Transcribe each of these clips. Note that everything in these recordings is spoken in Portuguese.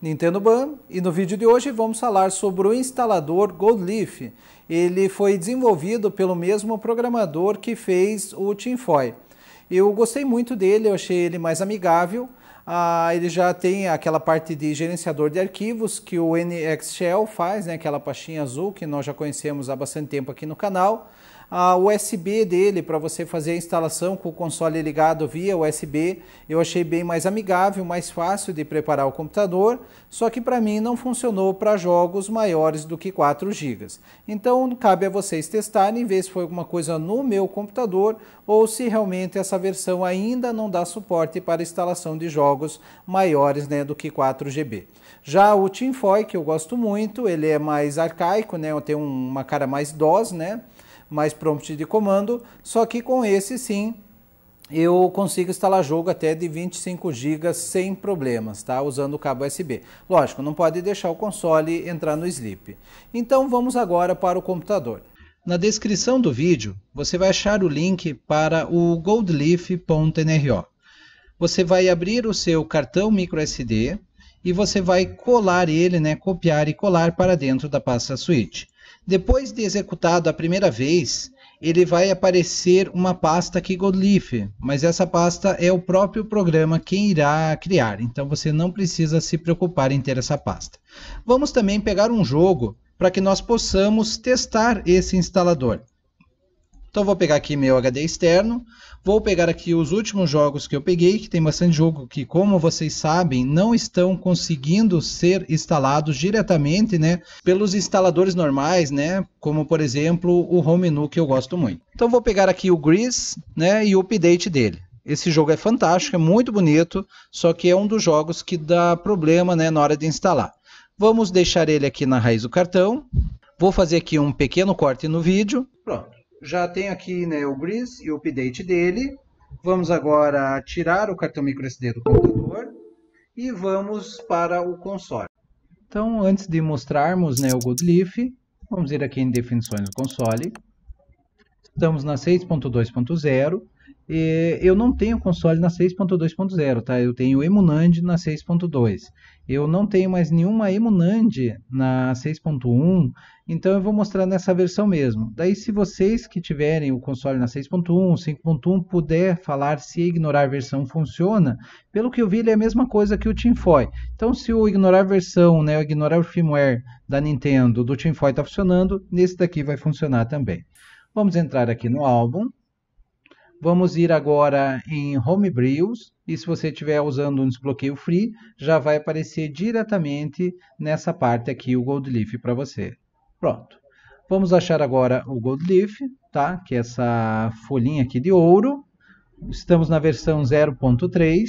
Nintendo Ban e no vídeo de hoje vamos falar sobre o instalador Goldleaf. Ele foi desenvolvido pelo mesmo programador que fez o Tinfoy. Eu gostei muito dele, eu achei ele mais amigável. Ah, ele já tem aquela parte de gerenciador de arquivos que o NX Shell faz, né? aquela pastinha azul que nós já conhecemos há bastante tempo aqui no canal a USB dele para você fazer a instalação com o console ligado via USB. Eu achei bem mais amigável, mais fácil de preparar o computador, só que para mim não funcionou para jogos maiores do que 4 GB. Então cabe a vocês testarem, ver se foi alguma coisa no meu computador ou se realmente essa versão ainda não dá suporte para instalação de jogos maiores né, do que 4 GB. Já o TeamFoy, que eu gosto muito, ele é mais arcaico, né, tem uma cara mais DOS, né? mais prompt de comando, só que com esse sim eu consigo instalar jogo até de 25 GB sem problemas, tá? Usando o cabo USB. Lógico, não pode deixar o console entrar no sleep. Então vamos agora para o computador. Na descrição do vídeo, você vai achar o link para o goldleaf.nro. Você vai abrir o seu cartão microSD e você vai colar ele, né, copiar e colar para dentro da pasta switch. Depois de executado a primeira vez, ele vai aparecer uma pasta aqui Godleaf, mas essa pasta é o próprio programa quem irá criar, então você não precisa se preocupar em ter essa pasta. Vamos também pegar um jogo para que nós possamos testar esse instalador. Então vou pegar aqui meu HD externo, vou pegar aqui os últimos jogos que eu peguei, que tem bastante jogo que, como vocês sabem, não estão conseguindo ser instalados diretamente, né, pelos instaladores normais, né, como por exemplo o Home Menu que eu gosto muito. Então vou pegar aqui o Grease, né, e o update dele. Esse jogo é fantástico, é muito bonito, só que é um dos jogos que dá problema, né, na hora de instalar. Vamos deixar ele aqui na raiz do cartão. Vou fazer aqui um pequeno corte no vídeo. Pronto já tenho aqui né, o Breeze e o update dele. Vamos agora tirar o cartão microSD do computador e vamos para o console. Então, antes de mostrarmos né, o Goodleaf, vamos ir aqui em definições do console. Estamos na 6.2.0 é, eu não tenho console na 6.2.0, tá? Eu tenho Emunand na 6.2. Eu não tenho mais nenhuma Emunand na 6.1, então eu vou mostrar nessa versão mesmo. Daí se vocês que tiverem o console na 6.1, 5.1 puder falar se ignorar versão funciona, pelo que eu vi ele é a mesma coisa que o TeamFoy. Então se o ignorar versão, né, o ignorar o firmware da Nintendo do TeamFoy está funcionando, nesse daqui vai funcionar também. Vamos entrar aqui no álbum. Vamos ir agora em Homebrews e se você estiver usando um desbloqueio free, já vai aparecer diretamente nessa parte aqui o Gold Leaf para você. Pronto. Vamos achar agora o Gold Leaf, tá? que é essa folhinha aqui de ouro. Estamos na versão 0.3.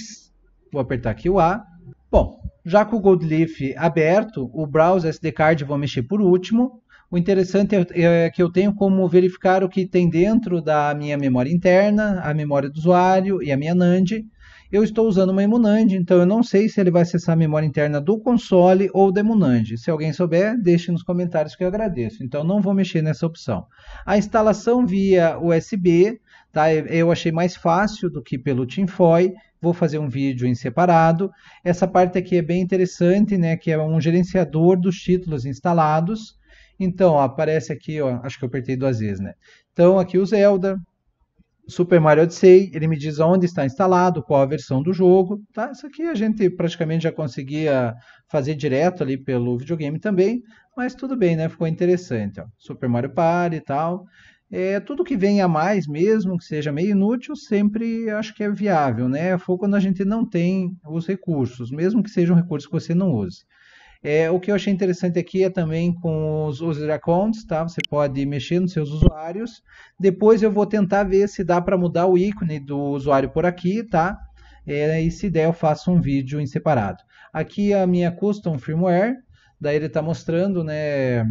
Vou apertar aqui o A. Bom, já com o Gold Leaf aberto, o Browse SD Card vou mexer por último. O interessante é, é que eu tenho como verificar o que tem dentro da minha memória interna, a memória do usuário e a minha NAND. Eu estou usando uma Emunand, então eu não sei se ele vai acessar a memória interna do console ou da Emunand. Se alguém souber, deixe nos comentários que eu agradeço. Então não vou mexer nessa opção. A instalação via USB, tá? Eu achei mais fácil do que pelo TeamFoy. Vou fazer um vídeo em separado. Essa parte aqui é bem interessante, né? Que é um gerenciador dos títulos instalados. Então, ó, aparece aqui, ó, acho que eu apertei duas vezes, né? Então, aqui o Zelda, Super Mario Odyssey, ele me diz onde está instalado, qual a versão do jogo, tá? Isso aqui a gente praticamente já conseguia fazer direto ali pelo videogame também, mas tudo bem, né? Ficou interessante, ó. Super Mario Party e tal. É, tudo que vem a mais mesmo, que seja meio inútil, sempre acho que é viável, né? Foi quando a gente não tem os recursos, mesmo que sejam recursos que você não use. É, o que eu achei interessante aqui é também com os user accounts, tá? Você pode mexer nos seus usuários. Depois eu vou tentar ver se dá para mudar o ícone do usuário por aqui, tá? É, e se der eu faço um vídeo em separado. Aqui a minha custom firmware, daí ele está mostrando, né?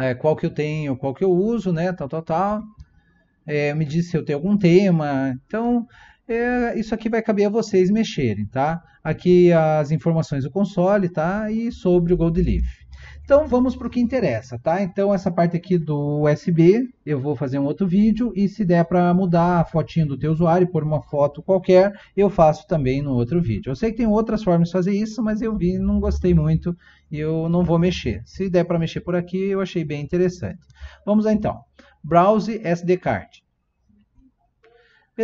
É, qual que eu tenho, qual que eu uso, né? Tal, tal, tal. É, me diz se eu tenho algum tema. Então, é, isso aqui vai caber a vocês mexerem, tá? Aqui as informações do console, tá? E sobre o Gold Leaf. Então vamos para o que interessa, tá? Então essa parte aqui do USB, eu vou fazer um outro vídeo e se der para mudar a fotinha do teu usuário por uma foto qualquer, eu faço também no outro vídeo. Eu sei que tem outras formas de fazer isso, mas eu vi, não gostei muito e eu não vou mexer. Se der para mexer por aqui, eu achei bem interessante. Vamos lá então. Browse SD card.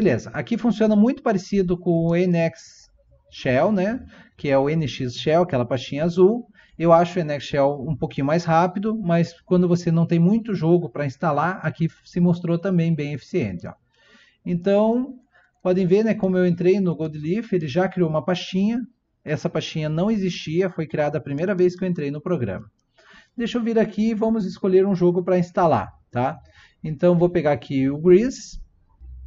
Beleza, aqui funciona muito parecido com o NX Shell, né? que é o NX Shell, aquela pastinha azul. Eu acho o NX Shell um pouquinho mais rápido, mas quando você não tem muito jogo para instalar, aqui se mostrou também bem eficiente. Ó. Então, podem ver né, como eu entrei no Goldleaf, ele já criou uma pastinha. Essa pastinha não existia, foi criada a primeira vez que eu entrei no programa. Deixa eu vir aqui e vamos escolher um jogo para instalar. Tá? Então, vou pegar aqui o Grease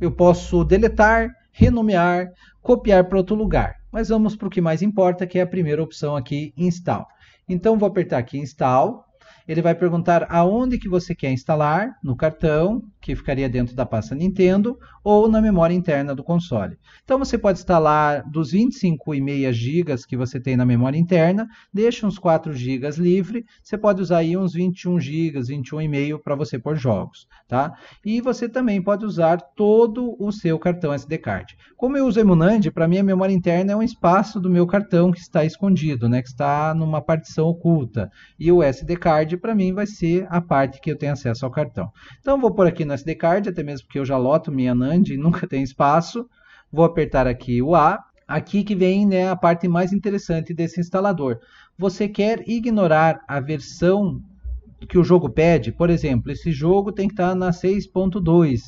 eu posso deletar, renomear, copiar para outro lugar. Mas vamos para o que mais importa, que é a primeira opção aqui, Install. Então, vou apertar aqui Install. Ele vai perguntar aonde que você quer instalar, no cartão que ficaria dentro da pasta Nintendo, ou na memória interna do console. Então você pode instalar dos 25,5 GB que você tem na memória interna, deixa uns 4 GB livre, você pode usar aí uns 21 GB, 21,5 para você pôr jogos, tá? E você também pode usar todo o seu cartão SD card. Como eu uso Emunand, para mim a memória interna é um espaço do meu cartão que está escondido, né, que está numa partição oculta. E o SD card para mim vai ser a parte que eu tenho acesso ao cartão. Então vou por aqui no SD card, até mesmo porque eu já loto minha NAND e nunca tem espaço. Vou apertar aqui o A. Aqui que vem né, a parte mais interessante desse instalador. Você quer ignorar a versão que o jogo pede? Por exemplo, esse jogo tem que estar na 6.2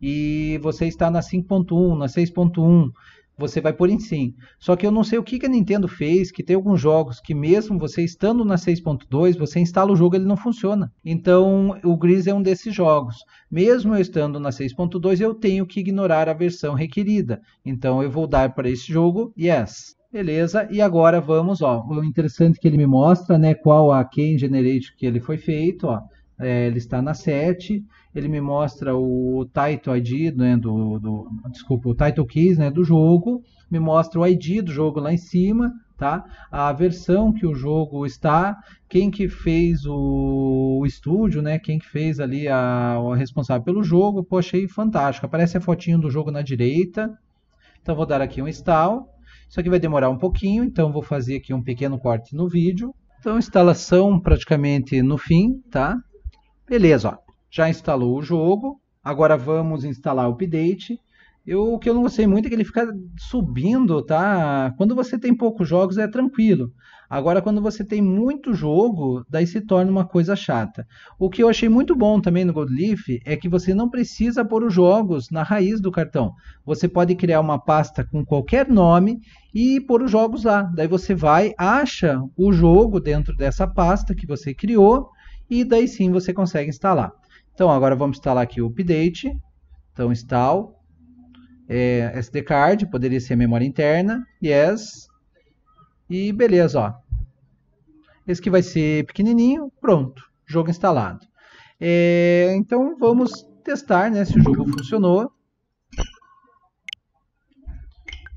e você está na 5.1, na 6.1 você vai por em sim. Só que eu não sei o que, que a Nintendo fez, que tem alguns jogos que mesmo você estando na 6.2, você instala o jogo ele não funciona. Então o Gris é um desses jogos. Mesmo eu estando na 6.2, eu tenho que ignorar a versão requerida. Então eu vou dar para esse jogo yes. Beleza, e agora vamos, ó, o interessante que ele me mostra, né, qual a Ken Generate que ele foi feito, ó, é, ele está na 7, ele me mostra o title ID, né, do, do, desculpa, o title keys, né, do jogo, me mostra o ID do jogo lá em cima, tá? A versão que o jogo está, quem que fez o, o estúdio, né, quem que fez ali a, a responsável pelo jogo, pô, achei fantástico. Aparece a fotinho do jogo na direita. Então vou dar aqui um install. Isso aqui vai demorar um pouquinho, então vou fazer aqui um pequeno corte no vídeo. Então instalação praticamente no fim, tá? Beleza, ó já instalou o jogo, agora vamos instalar o update. Eu, o que eu não gostei muito é que ele fica subindo, tá? Quando você tem poucos jogos é tranquilo. Agora, quando você tem muito jogo, daí se torna uma coisa chata. O que eu achei muito bom também no Goldleaf é que você não precisa pôr os jogos na raiz do cartão. Você pode criar uma pasta com qualquer nome e pôr os jogos lá. Daí você vai, acha o jogo dentro dessa pasta que você criou e daí sim você consegue instalar. Então agora vamos instalar aqui o update. Então install é, eh, SD card, poderia ser memória interna, yes. E beleza, ó. Esse que vai ser pequenininho, pronto, jogo instalado. É, então vamos testar, né, se o jogo funcionou.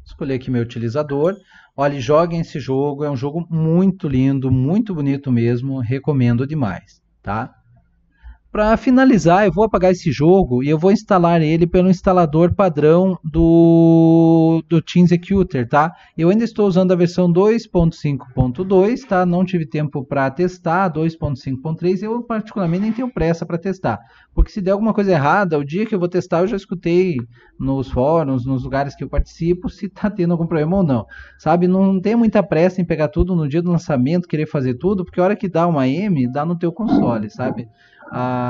Escolher aqui meu utilizador. Olha, joguem esse jogo, é um jogo muito lindo, muito bonito mesmo, recomendo demais, tá? Para finalizar, eu vou apagar esse jogo e eu vou instalar ele pelo instalador padrão do, do Team Executor, tá? Eu ainda estou usando a versão 2.5.2, tá? Não tive tempo para testar, 2.5.3 eu particularmente nem tenho pressa para testar. Porque se der alguma coisa errada, o dia que eu vou testar eu já escutei nos fóruns, nos lugares que eu participo, se tá tendo algum problema ou não. Sabe, não tem muita pressa em pegar tudo no dia do lançamento, querer fazer tudo, porque a hora que dá uma M, dá no teu console, sabe? Ah,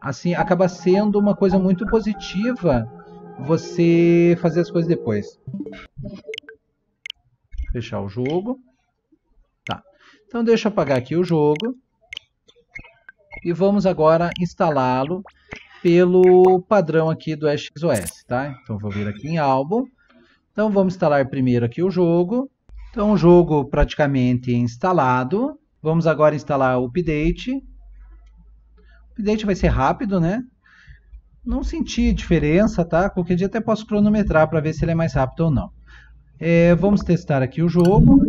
assim, acaba sendo uma coisa muito positiva você fazer as coisas depois. Fechar o jogo. Tá. Então deixa eu apagar aqui o jogo. E vamos agora instalá-lo pelo padrão aqui do XOS, tá? Então vou vir aqui em álbum. Então vamos instalar primeiro aqui o jogo. Então o jogo praticamente instalado. Vamos agora instalar o update update vai ser rápido, né? Não senti diferença, tá? Qualquer dia até posso cronometrar para ver se ele é mais rápido ou não. É, vamos testar aqui o jogo.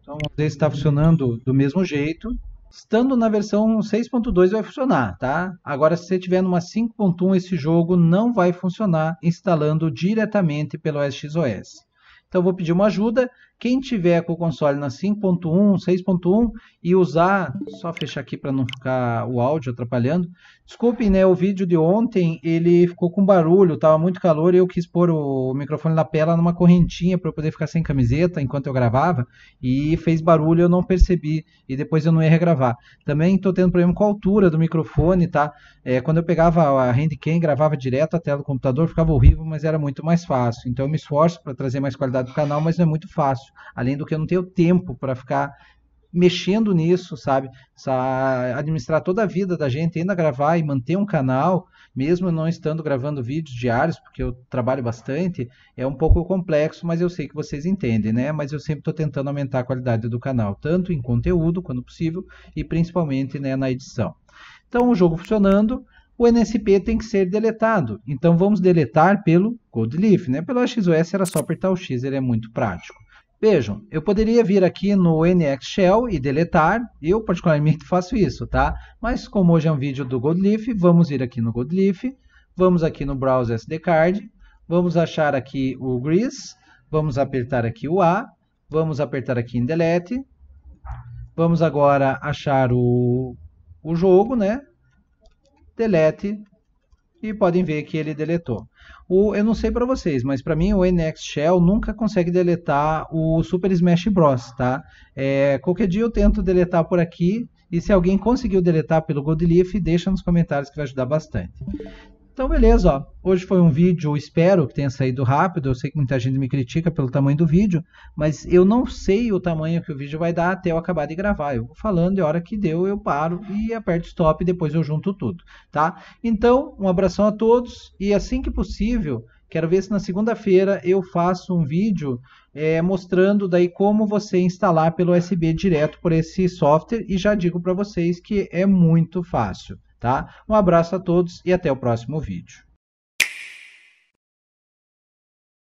Então, vamos ver se está funcionando do mesmo jeito. Estando na versão 6.2 vai funcionar, tá? Agora, se você tiver numa 5.1, esse jogo não vai funcionar instalando diretamente pelo SXOS. Então, eu vou pedir uma ajuda quem tiver com o console na 5.1, 6.1 e usar, só fechar aqui para não ficar o áudio atrapalhando. Desculpem, né, o vídeo de ontem, ele ficou com barulho, tava muito calor e eu quis pôr o microfone tela numa correntinha para eu poder ficar sem camiseta enquanto eu gravava e fez barulho, eu não percebi e depois eu não ia regravar. Também estou tendo problema com a altura do microfone, tá? É, quando eu pegava a e gravava direto a tela do computador, ficava horrível, mas era muito mais fácil. Então eu me esforço para trazer mais qualidade do canal, mas não é muito fácil isso. Além do que eu não tenho tempo para ficar mexendo nisso, sabe? Sa administrar toda a vida da gente, ainda gravar e manter um canal, mesmo não estando gravando vídeos diários, porque eu trabalho bastante, é um pouco complexo, mas eu sei que vocês entendem, né? Mas eu sempre estou tentando aumentar a qualidade do canal, tanto em conteúdo, quando possível, e principalmente né, na edição. Então, o jogo funcionando, o NSP tem que ser deletado. Então, vamos deletar pelo Code né? Pelo AXOS era só apertar o X, ele é muito prático. Vejam, eu poderia vir aqui no nx shell e deletar, eu particularmente faço isso, tá? Mas como hoje é um vídeo do Godleaf, vamos ir aqui no Godleaf, vamos aqui no Browse SD Card, vamos achar aqui o Grease, vamos apertar aqui o A, vamos apertar aqui em Delete, vamos agora achar o, o jogo, né? Delete e podem ver que ele deletou. O, eu não sei para vocês, mas para mim o NX Shell nunca consegue deletar o Super Smash Bros, tá? É, qualquer dia eu tento deletar por aqui e se alguém conseguiu deletar pelo Godleaf, deixa nos comentários que vai ajudar bastante. Então, beleza, ó. Hoje foi um vídeo, espero que tenha saído rápido. Eu sei que muita gente me critica pelo tamanho do vídeo, mas eu não sei o tamanho que o vídeo vai dar até eu acabar de gravar. Eu vou falando e a hora que deu eu paro e aperto stop e depois eu junto tudo, tá? Então, um abração a todos e assim que possível, quero ver se na segunda-feira eu faço um vídeo é, mostrando daí como você instalar pelo USB direto por esse software e já digo para vocês que é muito fácil. Tá? Um abraço a todos e até o próximo vídeo.